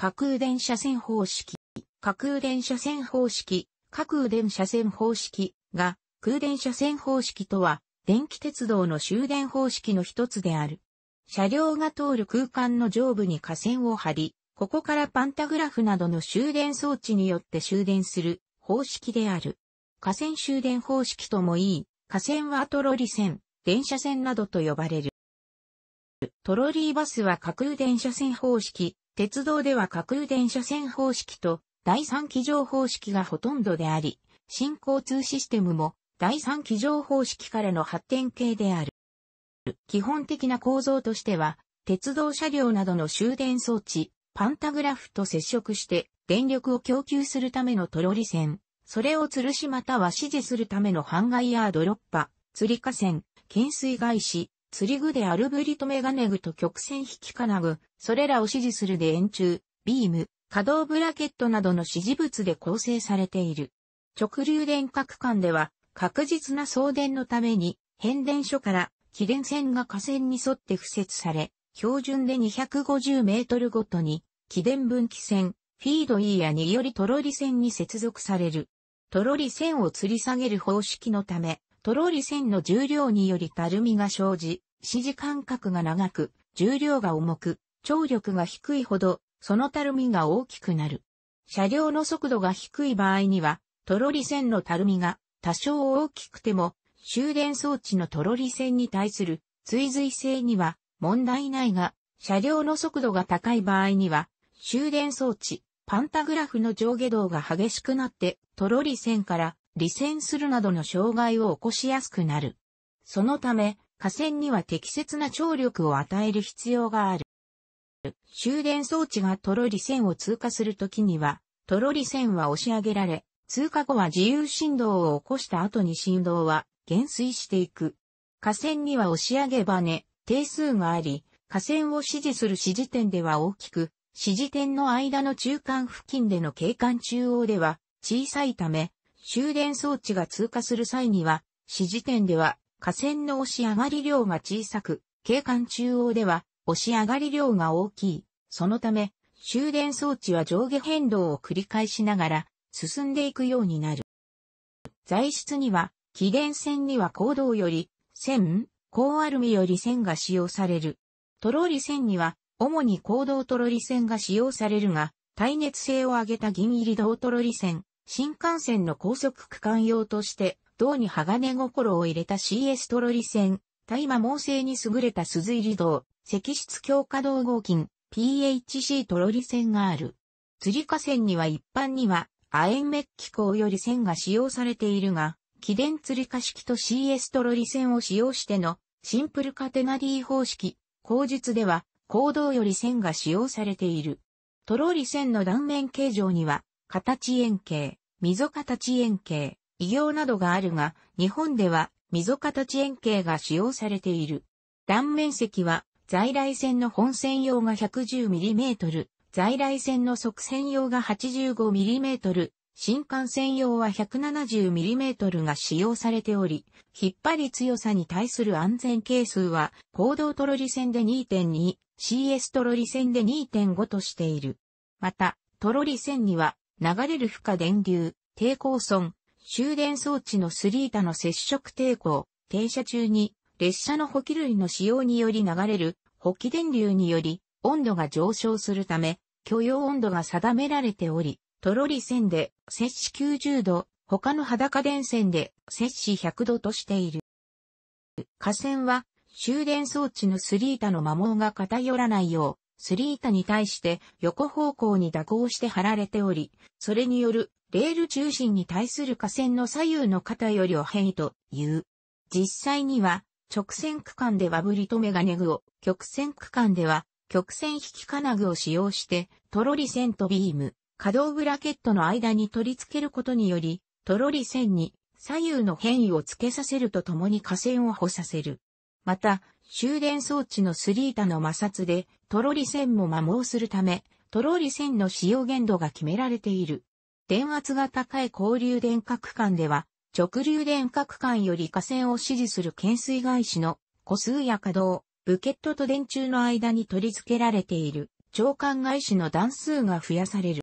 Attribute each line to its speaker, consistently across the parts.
Speaker 1: 架空電車線方式、架空電車線方式、架空電車線方式が空電車線方式とは電気鉄道の終電方式の一つである。車両が通る空間の上部に架線を張り、ここからパンタグラフなどの終電装置によって終電する方式である。架線終電方式ともいい、架線はトロリ線、電車線などと呼ばれる。トロリーバスは架空電車線方式、鉄道では架空電車線方式と第三機乗方式がほとんどであり、新交通システムも第三機乗方式からの発展系である。基本的な構造としては、鉄道車両などの終電装置、パンタグラフと接触して電力を供給するためのトロリ線、それを吊るしまたは指示するためのハンガイヤードロッパ、吊り架線、懸垂返し、釣り具であるブリとメガネ具と曲線引き金具、それらを指示するで円柱、ビーム、可動ブラケットなどの指示物で構成されている。直流電角間では、確実な送電のために、変電所から起電線が架線に沿って付設され、標準で250メートルごとに、起電分岐線、フィード E やによりトロリ線に接続される。トロリ線を吊り下げる方式のため、トロリ線の重量によりたるみが生じ、指示間隔が長く、重量が重く、張力が低いほど、そのたるみが大きくなる。車両の速度が低い場合には、トロリ線のたるみが多少大きくても、終電装置のトロリ線に対する追随性には問題ないが、車両の速度が高い場合には、終電装置、パンタグラフの上下動が激しくなって、トロリ線から離線するなどの障害を起こしやすくなる。そのため、架線には適切な張力を与える必要がある。終電装置がトロリ線を通過するときには、トロリ線は押し上げられ、通過後は自由振動を起こした後に振動は減衰していく。架線には押し上げばね、定数があり、架線を指示する指示点では大きく、指示点の間の中間付近での景観中央では小さいため、終電装置が通過する際には、指示点では河川の押し上がり量が小さく、景観中央では押し上がり量が大きい。そのため、終電装置は上下変動を繰り返しながら進んでいくようになる。材質には、起電線には行動より線、高アルミより線が使用される。トロリ線には、主に行動トロリ線が使用されるが、耐熱性を上げた銀入り銅トロリ線、新幹線の高速区間用として銅に鋼心を入れた CS トロリ線、大麻猛性に優れた鈴入り銅、石質強化銅合金、PHC トロリ線がある。釣り河川には一般には、亜鉛メッキ鋼より線が使用されているが、起電釣り化式と CS トロリ線を使用してのシンプルカテナデー方式、口述では、行銅より線が使用されている。トロリ線の断面形状には、形円形、溝形円形、異形などがあるが、日本では溝形円形が使用されている。断面積は在来線の本線用が 110mm、在来線の側線用が 85mm、新幹線用は 170mm が使用されており、引っ張り強さに対する安全係数は、行動トロリ線で2.2、CS トロリ線で2.5としている。また、トロリ線には、流れる負荷電流、抵抗損、終電装置のスリータの接触抵抗、停車中に列車の補給類の使用により流れる補給電流により温度が上昇するため許容温度が定められており、トロリ線で摂氏90度、他の裸電線で摂氏100度としている。下線は終電装置のスリータの摩耗が偏らないよう、スリータに対して横方向に蛇行して貼られており、それによるレール中心に対する架線の左右の肩よりを変異という。実際には、直線区間ではブリとメガネ具を、曲線区間では、曲線引き金具を使用して、トロリ線とビーム、可動ブラケットの間に取り付けることにより、トロリ線に左右の変異をつけさせるとともに架線を補させる。また、終電装置のスリータの摩擦で、トロリ線も摩耗するため、トロリ線の使用限度が決められている。電圧が高い交流電角管では、直流電角管より下線を指示する懸垂外資の個数や稼働、ブケットと電柱の間に取り付けられている長管外資の段数が増やされる。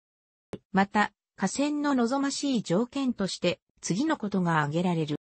Speaker 1: また、下線の望ましい条件として次のことが挙げられる。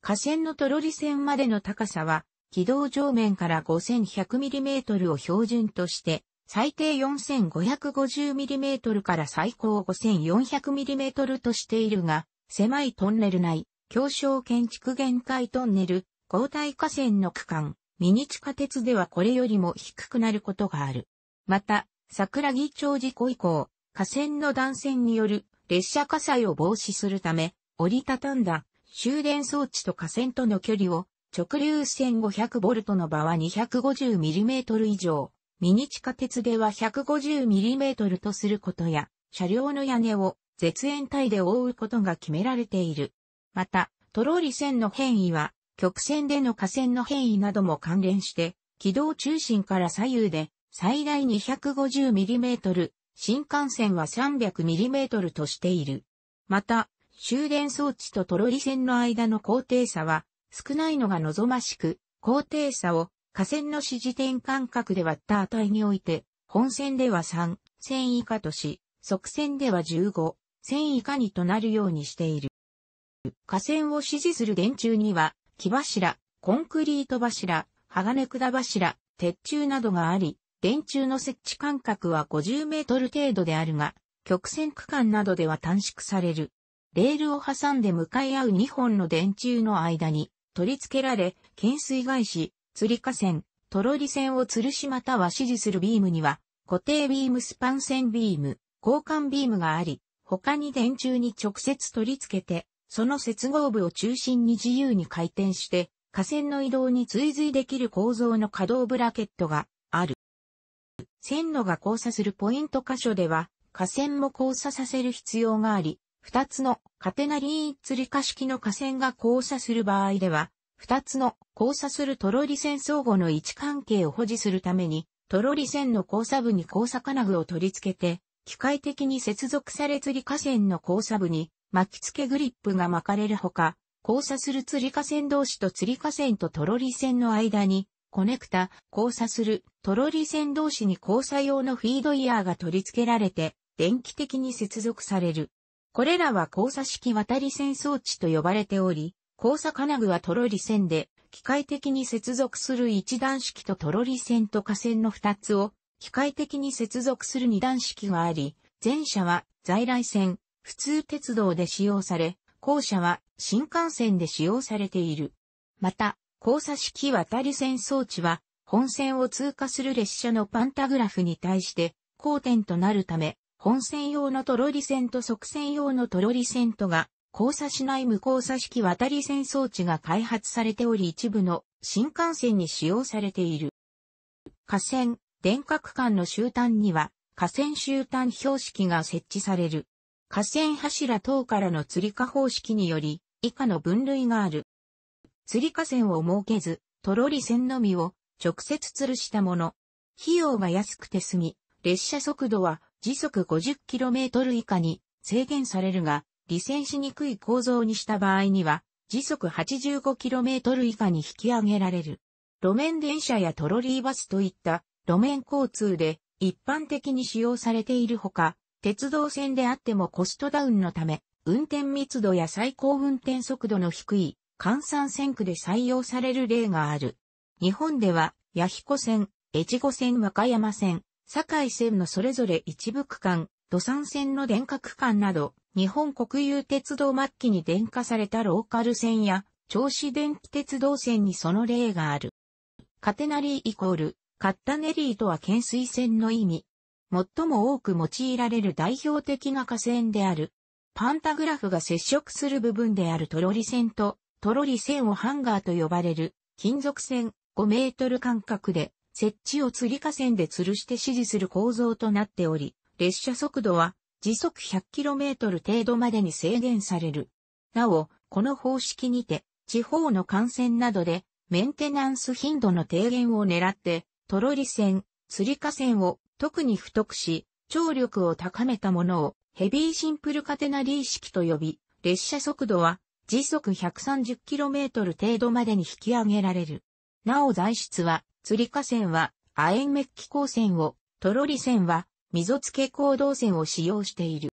Speaker 1: 下線のトロリ線までの高さは、軌道上面から 5100mm を標準として最低 4550mm から最高 5400mm としているが、狭いトンネル内、狭小建築限界トンネル、交代河川の区間、ミニ地下鉄ではこれよりも低くなることがある。また、桜木町事故以降、河川の断線による列車火災を防止するため、折りたたんだ終電装置と河川との距離を直流 1500V の場は 250mm 以上、ミニ地下鉄では 150mm とすることや、車両の屋根を絶縁体で覆うことが決められている。また、トロリ線の変異は、曲線での下線の変異なども関連して、軌道中心から左右で最大 250mm、新幹線は 300mm としている。また、終電装置とトロリ線の間の高低差は少ないのが望ましく、高低差を下線の指示点間隔で割った値において、本線では3、線以下とし、側線では15、線以下にとなるようにしている。下線を指示する電柱には、木柱、コンクリート柱、鋼管柱、鉄柱などがあり、電柱の設置間隔は50メートル程度であるが、曲線区間などでは短縮される。レールを挟んで向かい合う2本の電柱の間に取り付けられ、懸垂返し、釣り河線、トロリ線を吊るしまたは支持するビームには、固定ビームスパン線ビーム、交換ビームがあり、他に電柱に直接取り付けて、その接合部を中心に自由に回転して、架線の移動に追随できる構造の可動ブラケットがある。線路が交差するポイント箇所では、架線も交差させる必要があり、二つのカテナリー釣り架式の架線が交差する場合では、二つの交差するトロリ線相互の位置関係を保持するために、トロリ線の交差部に交差金具を取り付けて、機械的に接続され釣り架線の交差部に巻き付けグリップが巻かれるほか、交差する釣り架線同士と釣り架線とトロリ線の間に、コネクタ、交差するトロリ線同士に交差用のフィードイヤーが取り付けられて、電気的に接続される。これらは交差式渡り線装置と呼ばれており、交差金具はトロリ線で、機械的に接続する一段式とトロリ線と架線の二つを、機械的に接続する二段式があり、前者は在来線、普通鉄道で使用され、後者は新幹線で使用されている。また、交差式渡り線装置は、本線を通過する列車のパンタグラフに対して、交点となるため、本線用のトロリ線と側線用のトロリ線とが交差しない無交差式渡り線装置が開発されており一部の新幹線に使用されている。架線、電化区間の終端には、架線終端標識が設置される。架線柱等からの釣り架方式により、以下の分類がある。釣り架線を設けず、トロリ線のみを直接吊るしたもの。費用が安くて済み、列車速度は時速 50km 以下に制限されるが、離線しにくい構造にした場合には、時速 85km 以下に引き上げられる。路面電車やトロリーバスといった路面交通で一般的に使用されているほか、鉄道線であってもコストダウンのため、運転密度や最高運転速度の低い換算線区で採用される例がある。日本では、八彦線、越後線和歌山線、堺線のそれぞれ一部区間、土産線の電化区間など、日本国有鉄道末期に電化されたローカル線や、銚子電気鉄道線にその例がある。カテナリーイコール、カッタネリーとは懸垂線の意味。最も多く用いられる代表的な河川である。パンタグラフが接触する部分であるトロリ線と、トロリ線をハンガーと呼ばれる、金属線5メートル間隔で、設置を吊り河川で吊るして指示する構造となっており、列車速度は時速 100km 程度までに制限される。なお、この方式にて、地方の幹線などで、メンテナンス頻度の低減を狙って、トロリ線、釣り架線を特に太くし、張力を高めたものをヘビーシンプルカテナリー式と呼び、列車速度は時速 130km 程度までに引き上げられる。なお材質は、釣り架線は、アエンメッキ光線を、トロリ線は、溝付行動線を使用している。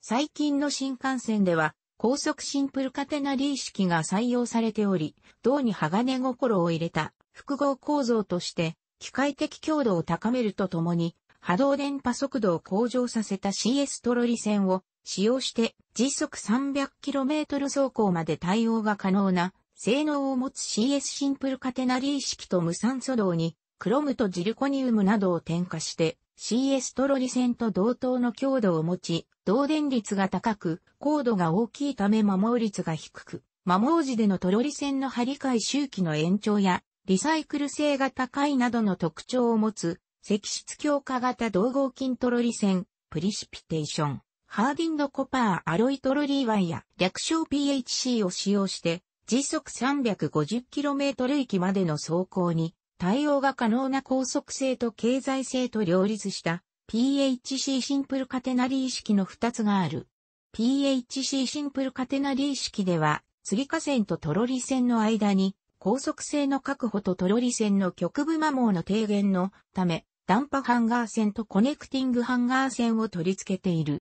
Speaker 1: 最近の新幹線では、高速シンプルカテナリー式が採用されており、銅に鋼心を入れた複合構造として、機械的強度を高めるとともに、波動電波速度を向上させた CS トロリ線を使用して時速 300km 走行まで対応が可能な性能を持つ CS シンプルカテナリー式と無酸素銅にクロムとジルコニウムなどを添加して CS トロリ線と同等の強度を持ち、導電率が高く、高度が大きいため摩耗率が低く、摩耗時でのトロリ線の張り替え周期の延長や、リサイクル性が高いなどの特徴を持つ、石質強化型同合金トロリ線、プリシピテーション、ハーディンドコパーアロイトロリーワイヤ、略称 PHC を使用して、時速 350km 域までの走行に、対応が可能な高速性と経済性と両立した PHC シンプルカテナリー式の2つがある。PHC シンプルカテナリー式では、釣り河川とトロリ線の間に、高速性の確保とトロリ線の局部摩耗の低減のため、ダンパハンガー線とコネクティングハンガー線を取り付けている。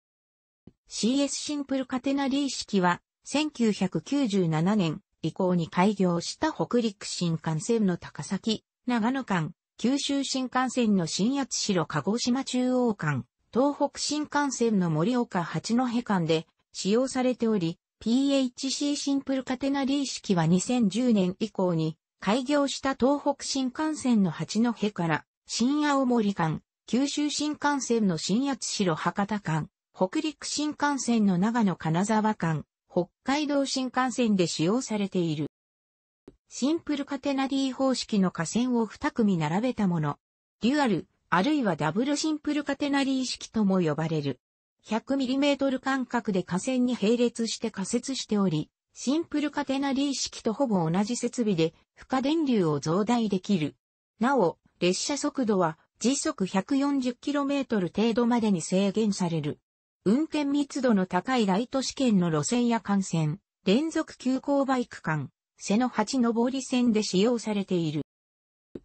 Speaker 1: CS シンプルカテナリー式は、1997年以降に開業した北陸新幹線の高崎、長野間、九州新幹線の新八代鹿児島中央間、東北新幹線の盛岡八戸間で使用されており、PHC シンプルカテナリー式は2010年以降に開業した東北新幹線の八戸から新青森間、九州新幹線の新八代博多間、北陸新幹線の長野金沢間、北海道新幹線で使用されている。シンプルカテナリー方式の下線を2組並べたもの。デュアル、あるいはダブルシンプルカテナリー式とも呼ばれる。100mm 間隔で下線に並列して仮設しており、シンプルカテナリー式とほぼ同じ設備で負荷電流を増大できる。なお、列車速度は時速 140km 程度までに制限される。運転密度の高いライト試験の路線や幹線、連続急行バイク間、瀬の八上り線で使用されている。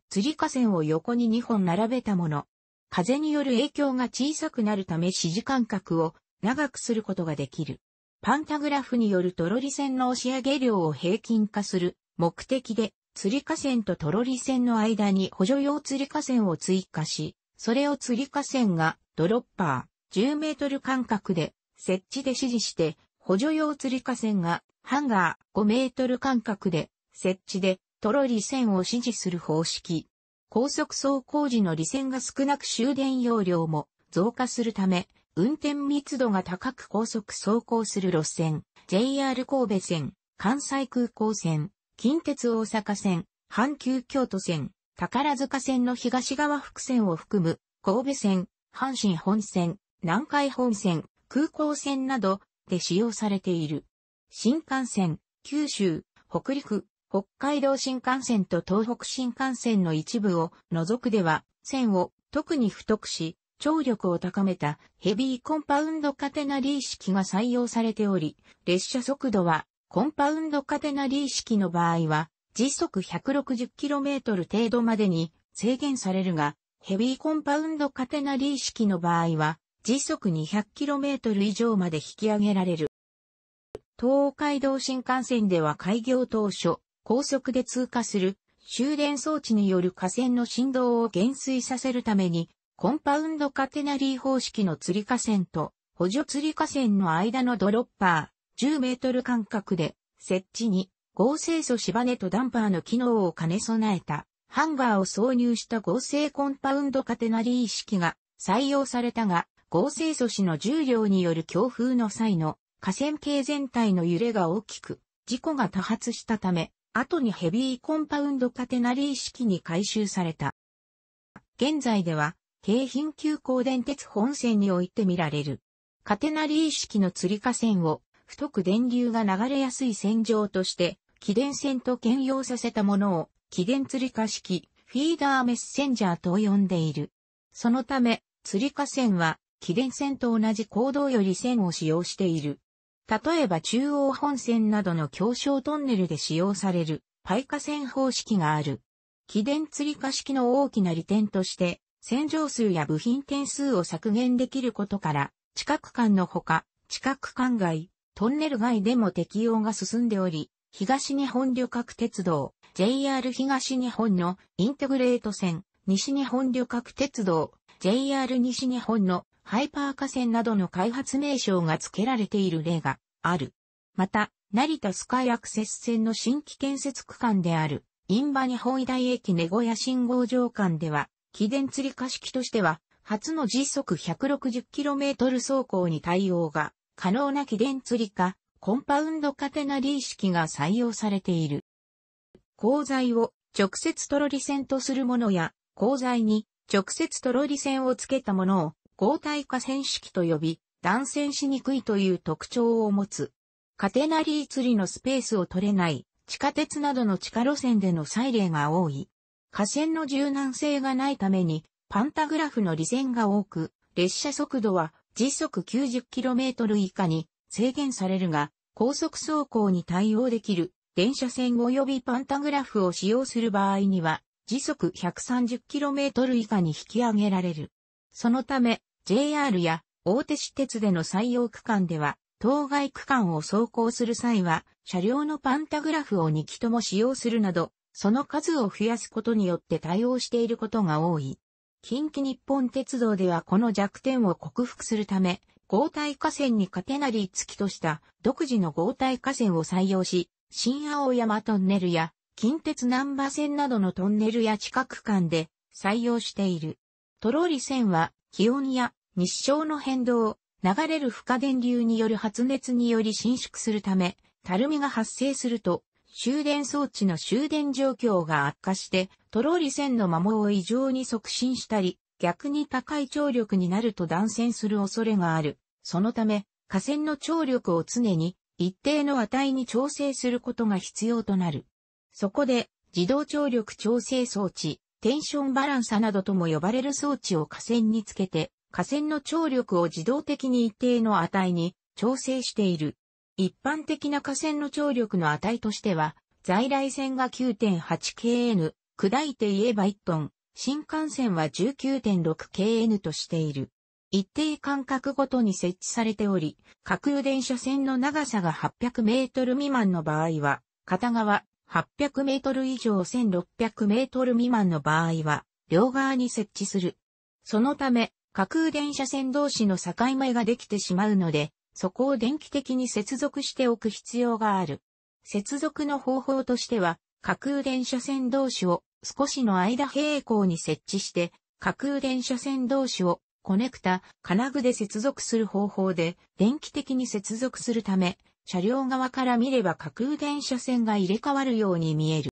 Speaker 1: 釣り河川を横に2本並べたもの。風による影響が小さくなるため指示間隔を長くすることができる。パンタグラフによるトロリ線の押し上げ量を平均化する目的で、釣り河川とトロリ線の間に補助用釣り河川を追加し、それを釣り河川がドロッパー10メートル間隔で設置で指示して、補助用釣り河川がハンガー5メートル間隔で設置でトロリ線を支持する方式。高速走行時の利線が少なく終電容量も増加するため、運転密度が高く高速走行する路線、JR 神戸線、関西空港線、近鉄大阪線、阪急京都線、宝塚線の東側伏線を含む、神戸線、阪神本線、南海本線、空港線などで使用されている。新幹線、九州、北陸、北海道新幹線と東北新幹線の一部を除くでは、線を特に太くし、張力を高めたヘビーコンパウンドカテナリー式が採用されており、列車速度はコンパウンドカテナリー式の場合は時速 160km 程度までに制限されるが、ヘビーコンパウンドカテナリー式の場合は時速 200km 以上まで引き上げられる。東海道新幹線では開業当初、高速で通過する終電装置による架線の振動を減衰させるために、コンパウンドカテナリー方式の釣り架線と補助釣り架線の間のドロッパー10メートル間隔で設置に合成素芝根とダンパーの機能を兼ね備えたハンガーを挿入した合成コンパウンドカテナリー式が採用されたが合成素子の重量による強風の際の河川系全体の揺れが大きく、事故が多発したため、後にヘビーコンパウンドカテナリー式に改修された。現在では、京浜急行電鉄本線において見られる。カテナリー式の釣り河川を、太く電流が流れやすい線上として、起電線と兼用させたものを、起電釣り化式、フィーダーメッセンジャーと呼んでいる。そのため、釣り河川は、起電線と同じ行動より線を使用している。例えば中央本線などの狭小トンネルで使用されるパイ化線方式がある。起電釣り化式の大きな利点として、線浄数や部品点数を削減できることから、地殻間のほか、地殻間外、トンネル外でも適用が進んでおり、東日本旅客鉄道、JR 東日本のインテグレート線、西日本旅客鉄道、JR 西日本のハイパー河川などの開発名称が付けられている例がある。また、成田スカイアクセス線の新規建設区間である、インバニホイ大駅ネゴヤ信号場間では、起電釣り化式としては、初の時速 160km 走行に対応が可能な起電釣り化、コンパウンドカテナリー式が採用されている。鋼材を直接トロリ線とするものや、鋼材に直接トロリ線をつけたものを合体化線式と呼び、断線しにくいという特徴を持つ。カテナリー釣りのスペースを取れない地下鉄などの地下路線での再例が多い。架線の柔軟性がないためにパンタグラフの利線が多く、列車速度は時速 90km 以下に制限されるが、高速走行に対応できる電車線及びパンタグラフを使用する場合には時速 130km 以下に引き上げられる。そのため、JR や大手私鉄での採用区間では、当該区間を走行する際は、車両のパンタグラフを2機とも使用するなど、その数を増やすことによって対応していることが多い。近畿日本鉄道ではこの弱点を克服するため、合体河川にカテナリー付きとした独自の合体河川を採用し、新青山トンネルや近鉄南波線などのトンネルや地下区間で採用している。トロリ線は気温や日照の変動、流れる負荷電流による発熱により伸縮するため、たるみが発生すると、終電装置の終電状況が悪化して、トローリ線の摩耗を異常に促進したり、逆に高い張力になると断線する恐れがある。そのため、架線の張力を常に一定の値に調整することが必要となる。そこで、自動張力調整装置、テンションバランサなどとも呼ばれる装置を架線につけて、下線の張力を自動的に一定の値に調整している。一般的な下線の張力の値としては、在来線が 9.8kN、砕いて言えば1トン、新幹線は 19.6kN としている。一定間隔ごとに設置されており、架空電車線の長さが800メートル未満の場合は、片側800メートル以上1600メートル未満の場合は、両側に設置する。そのため、架空電車線同士の境目ができてしまうので、そこを電気的に接続しておく必要がある。接続の方法としては、架空電車線同士を少しの間平行に設置して、架空電車線同士をコネクタ、金具で接続する方法で、電気的に接続するため、車両側から見れば架空電車線が入れ替わるように見える。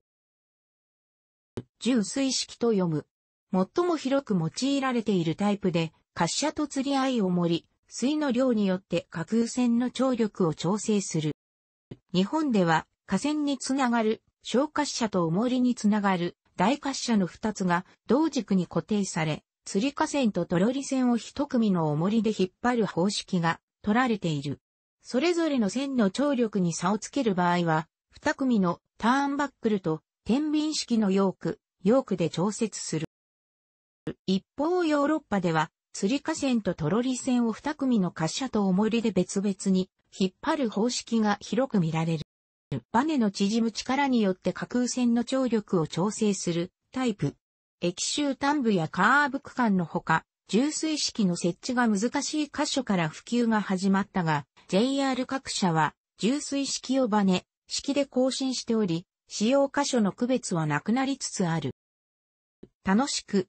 Speaker 1: 純水式と読む。最も広く用いられているタイプで、滑車と釣り合いを盛り、水の量によって架空船の張力を調整する。日本では、架線につながる、小滑車と重りにつながる、大滑車の二つが同軸に固定され、釣り架線とトロリ線を一組の重りで引っ張る方式が取られている。それぞれの線の張力に差をつける場合は、二組のターンバックルと天秤式のヨーク、ヨークで調節する。一方ヨーロッパでは、釣り河川とトロリ線を二組の滑車と重りで別々に引っ張る方式が広く見られる。バネの縮む力によって架空線の張力を調整するタイプ。液周端部やカーブ区間のほか、重水式の設置が難しい箇所から普及が始まったが、JR 各社は重水式をバネ、式で更新しており、使用箇所の区別はなくなりつつある。楽しく、